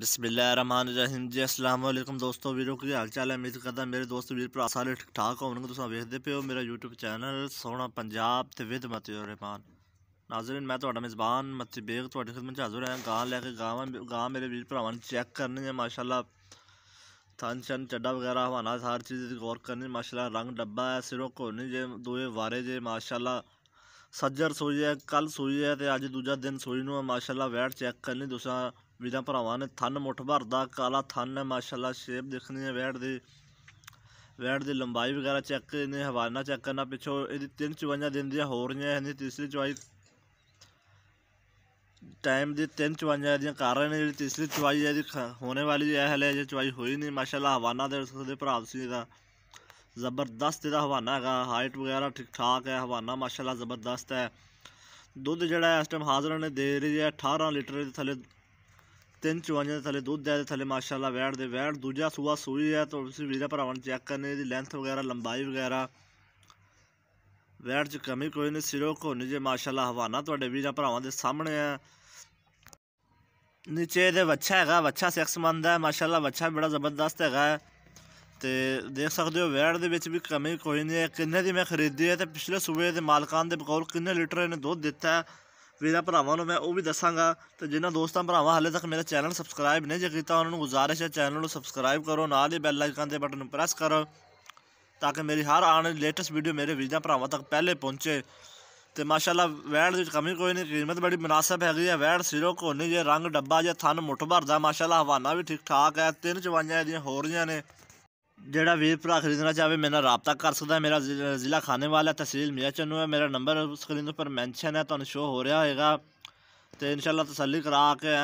बिस्मिल्लाम जी असलम दोस्तों वीर की हाल चाल है उम्मीद करता मेरे दोस्त वीर भरा सारे ठीक ठाक होने तुम तो वेखते पे हो मेरा यूट्यूब चैनल सोना पंजाब तो विद मत रहमान नाजरीन मैं थोड़ा मेज़बान मत बेग थोड़ी खिदमत हाजिर है गां लैके गांव गां मेरे वीर भरावान ने चैक करने हैं माशाला थन छन चडा वगैरह हवाना हर चीज़ गौर करनी माशाला रंग डब्बा है सिरों घोनी जे दुए वारे जे माशाला सज्जर सूई है कल सूई है तो अज दूजा दिन सूई ना माशाला वैट चैक करनी दूसरा ਵੀਰਾਂ ਭਰਾਵਾਂ ਨੇ ਥੰਨ ਮੁੱਠ ਭਰਦਾ ਕਾਲਾ ਥੰਨ ਹੈ ਮਾਸ਼ਾਅੱਲਾ ਸ਼ੇਪ ਦੇਖਣੀ ਹੈ ਵੈੜ ਦੀ ਵੈੜ ਦੀ ਲੰਬਾਈ ਵਗੈਰਾ ਚੈੱਕ ਇਹਨੇ ਹਵਾਨਾ ਚੈੱਕ ਕਰਨਾ ਪਿੱਛੋਂ ਇਹਦੀ 354 ਦਿਨ ਦੀਆਂ ਹੋ ਰਹੀਆਂ ਇਹਦੀ ਤੀਸਰੀ ਚਵਾਈ ਟਾਈਮ ਦੀ 354 ਇਹਦੀਆਂ ਕਰ ਰਹੇ ਨੇ ਜਿਹੜੀ ਤੀਸਰੀ ਚਵਾਈ ਹੈ ਇਹਦੀ ਹੋਣੇ ਵਾਲੀ ਹੈ ਹਲੇ ਜੇ ਚਵਾਈ ਹੋਈ ਨਹੀਂ ਮਾਸ਼ਾਅੱਲਾ ਹਵਾਨਾ ਦੇ ਦੇ ਭਰਾ ਸੀ ਇਹਦਾ ਜ਼ਬਰਦਸਤ ਇਹਦਾ ਹਵਾਨਾ ਹੈਗਾ ਹਾਈਟ ਵਗੈਰਾ ਠੀਕ ਠਾਕ ਹੈ ਹਵਾਨਾ ਮਾਸ਼ਾਅੱਲਾ ਜ਼ਬਰਦਸਤ ਹੈ ਦੁੱਧ ਜਿਹੜਾ ਇਸ ਟਾਈਮ ਹਾਜ਼ਰਾਂ ਨੇ ਦੇ ਰਹੀ ਹੈ 18 ਲੀਟਰ ਦੇ ਥੱਲੇ ਤਿੰਨ ਚਵਾਂਜਾਂ ਦੇ ਥੱਲੇ ਦੁੱਧ ਹੈ ਤੇ ਥੱਲੇ ਮਾਸ਼ਾਅੱਲਾ ਵੈੜ ਦੇ ਵੈੜ ਦੂਜਾ ਸੂਆ ਸੂਈ ਹੈ ਤਾਂ ਤੁਸੀਂ ਵੀਰੇ ਭਰਾਵਾਂ ਨੂੰ ਚੈੱਕ ਕਰਨੇ ਦੀ ਲੈਂਥ ਵਗੈਰਾ ਲੰਬਾਈ ਵਗੈਰਾ ਵੈੜ 'ਚ ਕਮੀ ਕੋਈ ਨਹੀਂ ਸਿਰੋਂ ਘੁੰਨ ਜੇ ਮਾਸ਼ਾਅੱਲਾ ਹਵਾਨਾ ਤੁਹਾਡੇ ਵੀਰੇ ਭਰਾਵਾਂ ਦੇ ਸਾਹਮਣੇ ਹੈ ਨੀਚੇ ਦੇ ਵੱਛਾ ਹੈਗਾ ਵੱਛਾ ਸਿਕਸ ਮੰਦ ਹੈ ਮਾਸ਼ਾਅੱਲਾ ਵੱਛਾ ਬੜਾ ਜ਼ਬਰਦਸਤ ਹੈਗਾ ਤੇ ਦੇਖ ਸਕਦੇ ਹੋ ਵੈੜ ਦੇ ਵਿੱਚ ਵੀ ਕਮੀ ਕੋਈ ਨਹੀਂ ਹੈ ਕਿੰਨੇ ਦੀ ਮੈਂ ਖਰੀਦੀ ਹੈ ਤੇ ਪਿਛਲੇ ਸੂਬੇ ਦੇ ਮਾਲਕਾਂ ਦੇ ਬਕੌਲ ਕਿੰਨੇ ਲੀਟਰ ਇਹਨੇ ਦੁੱਧ ਦਿੱਤਾ ਹੈ ਵੀਰਾਂ ਭਰਾਵਾਂ ਨੂੰ ਮੈਂ ਉਹ ਵੀ ਦੱਸਾਂਗਾ ਤੇ ਜਿਨ੍ਹਾਂ ਦੋਸਤਾਂ ਭਰਾਵਾਂ ਹਾਲੇ ਤੱਕ ਮੇਰਾ ਚੈਨਲ ਸਬਸਕ੍ਰਾਈਬ ਨਹੀਂ ਕੀਤਾ ਉਹਨਾਂ ਨੂੰ ਗੁਜ਼ਾਰਿਸ਼ ਹੈ ਚੈਨਲ ਨੂੰ ਸਬਸਕ੍ਰਾਈਬ ਕਰੋ ਨਾਲ ਹੀ ਬੈਲ ਆਈਕਨ ਦੇ ਬਟਨ ਨੂੰ ਪ੍ਰੈਸ ਕਰੋ ਤਾਂ ਕਿ ਮੇਰੀ ਹਰ ਆਉਣ ਵਾਲੀ ਲੇਟੈਸਟ ਵੀਡੀਓ ਮੇਰੇ ਵੀਰਾਂ ਭਰਾਵਾਂ ਤੱਕ ਪਹਿਲੇ ਪਹੁੰਚੇ ਤੇ ਮਾਸ਼ਾਅੱਲਾ ਵੈੜ ਵਿੱਚ ਕਮੀ ਕੋਈ ਨਹੀਂ ਕੀਮਤ ਬੜੀ ਮناسب ਹੈਗੀ ਹੈ ਵੈੜ ਕੋ ਨਹੀਂ ਜੇ ਰੰਗ ਡੱਬਾ ਜੇ ਥਨ ਮੁੱਠ ਭਰਦਾ ਮਾਸ਼ਾਅੱਲਾ ਹਵਾਨਾ ਵੀ ਠੀਕ ਠਾਕ ਹੈ ਤਿੰਨ ਚਵਾਈਆਂ ਇਹਦੀਆਂ ਹੋ ਰਹੀਆਂ ਨੇ ਜਿਹੜਾ ਵੀਰ ਭਰਾ ਖਰੀਦਣਾ ਚਾਹਵੇ ਮੇਰੇ ਨਾਲ ਰਾਬਤਾ ਕਰ ਸਕਦਾ ਮੇਰਾ ਜ਼ਿਲ੍ਹਾ ਖਾਨੇ ਵਾਲਾ ਤਹਿਸੀਲ ਮਿਆਂਚਨੂ ਹੈ ਮੇਰਾ ਨੰਬਰ ਸਕਰੀਨ ਉੱਪਰ ਮੈਂਸ਼ਨ ਹੈ ਤੁਹਾਨੂੰ ਸ਼ੋ ਹੋ ਰਿਹਾ ਹੋਏਗਾ ਤੇ ਇਨਸ਼ਾਅੱਲਾ ਤਸੱਲੀ ਕਰਾ ਕੇ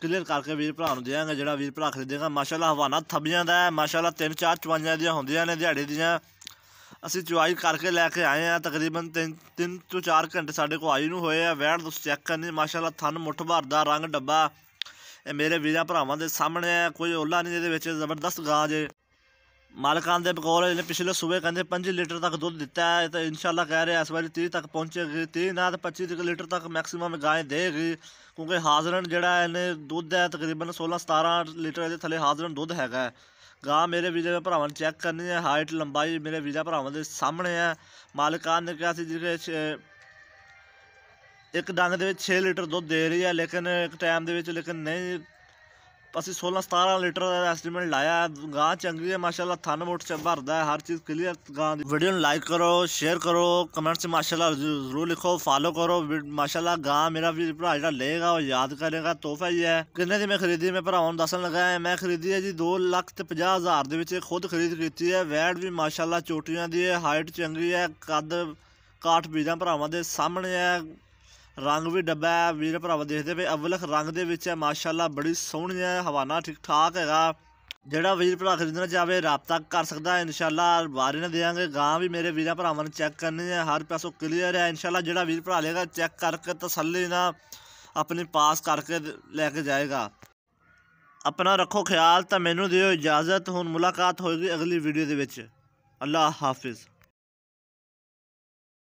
ਕਲੀਅਰ ਕਰਕੇ ਵੀਰ ਭਰਾ ਨੂੰ ਦੇਵਾਂਗੇ ਜਿਹੜਾ ਵੀਰ ਭਰਾ ਖਰੀਦੇਗਾ ਮਾਸ਼ਾਅੱਲਾ ਹਵਾਨਾ ਥੱਬ ਜਾਂਦਾ ਹੈ ਮਾਸਾਅੱਲਾ ਤਿੰਨ 3-4 ਚਵਾਈਆਂ ਦੀਆਂ ਹੁੰਦੀਆਂ ਨੇ ਦਿਹਾੜੇ ਦੀਆਂ ਅਸੀਂ ਚੁਆਈ ਕਰਕੇ ਲੈ ਕੇ ਆਏ ਆ ਤਕਰੀਬਨ 3 3 ਤੋਂ 4 ਘੰਟੇ ਸਾਡੇ ਕੋਲ ਆਈ ਨੂੰ ਹੋਏ ਆ ਵੈਣ ਤੁਸੀਂ ਚੈੱਕ ਕਰਨੀ ਮਾਸ਼ਾਅੱਲਾ ਥਨ ਮੁੱਠ ਭਰਦਾ ਰੰਗ ਡੱਬਾ ਇਹ ਮੇਰੇ ਵੀਰਾਂ ਭਰਾਵਾਂ ਦੇ ਸਾਹਮਣੇ ਕੋਈ ਓਲਾ ਨਹੀਂ ਇਹਦੇ ਵਿੱਚ ਜ਼ਬਰਦਸਤ ਗਾਜ ਹੈ ਮਾਲਕਾਂ ਦੇ ਬਕੌਲ ਇਹਨੇ ਪਿਛਲੇ ਸੂਬੇ ਕਹਿੰਦੇ 5 ਲੀਟਰ ਤੱਕ ਦੁੱਧ ਦਿੱਤਾ ਹੈ ਤਾਂ ਇਨਸ਼ਾਅੱਲਾ ਕਹਿ ਰਿਹਾ ਇਸ ਵਾਰੀ 30 ਤੱਕ ਪਹੁੰਚੇਗੀ 30 ਨਾ ਤਾਂ 25 ਲੀਟਰ ਤੱਕ ਮੈਕਸਿਮਮ ਗਾਂ ਦੇਗੀ ਕਿਉਂਕਿ ਹਾਜ਼ਰਨ ਜਿਹੜਾ ਇਹਨੇ ਦੁੱਧ ਹੈ ਤਕਰੀਬਨ 16 17 ਲੀਟਰ ਦੇ ਥੱਲੇ ਹਾਜ਼ਰਨ ਦੁੱਧ ਹੈਗਾ ਗਾਂ ਮੇਰੇ ਵੀਜ਼ੇ ਭਰਾਵਾਂ ਨੇ ਚੈੱਕ ਕਰਨੀ ਹੈ ਹਾਈਟ ਲੰਬਾਈ ਮੇਰੇ ਵੀਜ਼ਾ ਭਰਾਵਾਂ ਦੇ ਸਾਹਮਣੇ ਹੈ ਮਾਲਕਾਨ ਨੇ ਕਿਹਾ ਸੀ ਜਿਹੜੇ ਇੱਕ ਡੰਗ ਦੇ ਵਿੱਚ 6 ਲੀਟਰ ਦੁੱਧ ਦੇ ਰਹੀ ਹੈ ਲੇਕਿਨ ਇੱਕ ਟਾਈਮ ਦੇ ਵਿੱਚ ਲੇਕਿਨ ਨਹੀਂ ਅਸੀਂ 16 17 ਲੀਟਰ ਦਾ ਐਸਟੀਮੇਟ ਲਾਇਆ ਹੈ ਗਾਂ ਚੰਗੀ ਹੈ ਮਾਸ਼ਾਅੱਲਾ ਥਨ ਮੋਟ ਚ ਭਰਦਾ ਹੈ ਹਰ ਚੀਜ਼ ਕਲੀਅਰ ਗਾਂ ਦੀ ਵੀਡੀਓ ਨੂੰ ਲਾਈਕ ਕਰੋ ਸ਼ੇਅਰ ਕਰੋ ਕਮੈਂਟਸ ਮਾਸ਼ਾਅੱਲਾ ਜ਼ਰੂਰ ਲਿਖੋ ਫਾਲੋ ਕਰੋ ਮਾਸ਼ਾਅੱਲਾ ਗਾਂ ਮੇਰਾ ਵੀ ਭਰਾ ਜਿਹੜਾ ਲਏਗਾ ਉਹ ਯਾਦ ਕਰੇਗਾ ਤੋਹਫਾ ਹੀ ਹੈ ਕਿੰਨੇ ਦੀ ਮੈਂ ਖਰੀਦੀ ਮੈਂ ਭਰਾਵਾਂ ਨੂੰ ਦੱਸਣ ਲੱਗਾ ਹੈ ਮੈਂ ਖਰੀਦੀ ਹੈ ਜੀ 2 ਲੱਖ ਤੇ 50 ਹਜ਼ਾਰ ਦੇ ਵਿੱਚ ਖੁਦ ਖਰੀਦ ਕੀਤੀ ਹੈ ਵੈਡ ਵੀ ਮਾਸ਼ਾਅੱਲਾ ਚੋਟੀਆਂ ਦੀ ਹੈ ਹਾਈਟ ਚੰਗੀ ਹੈ ਕੱਦ ਕਾਠ ਬੀਜਾਂ ਭਰਾਵਾਂ ਦੇ ਸਾਹਮਣੇ ਹੈ ਰੰਗ ਵੀ ਡੱਬਾ ਵੀਰ ਭਰਾਵਾ ਦੇਖਦੇ ਪਏ ਅਵਲਖ ਰੰਗ ਦੇ ਵਿੱਚ ਹੈ ਮਾਸ਼ਾਅੱਲਾ ਬੜੀ ਸੋਹਣੀ ਹੈ ਹਵਾਨਾ ਠੀਕ ਠਾਕ ਹੈਗਾ ਜਿਹੜਾ ਵੀਰ ਭਰਾ ਖਰੀਦਣਾ ਚਾਹਵੇ ਰਾਬਤਾ ਕਰ ਸਕਦਾ ਹੈ ਇਨਸ਼ਾਅੱਲਾ ਬਾਰੇ ਨਾ ਦੇਵਾਂਗੇ ਗਾਂ ਵੀ ਮੇਰੇ ਵੀਰਾਂ ਭਰਾਵਾਂ ਨੂੰ ਚੈੱਕ ਕਰਨੀ ਹੈ ਹਰ ਪਾਸੋ ਕਲੀਅਰ ਹੈ ਇਨਸ਼ਾਅੱਲਾ ਜਿਹੜਾ ਵੀਰ ਭਰਾ ਲੇਗਾ ਚੈੱਕ ਕਰਕੇ ਤਸੱਲੀ ਨਾਲ ਆਪਣੇ ਪਾਸ ਕਰਕੇ ਲੈ ਕੇ ਜਾਏਗਾ ਆਪਣਾ ਰੱਖੋ ਖਿਆਲ ਤਾਂ ਮੈਨੂੰ ਦਿਓ ਇਜਾਜ਼ਤ ਹੁਣ ਮੁਲਾਕਾਤ ਹੋਏਗੀ ਅਗਲੀ ਵੀਡੀਓ ਦੇ ਵਿੱਚ ਅੱਲਾ ਹਾਫਿਜ਼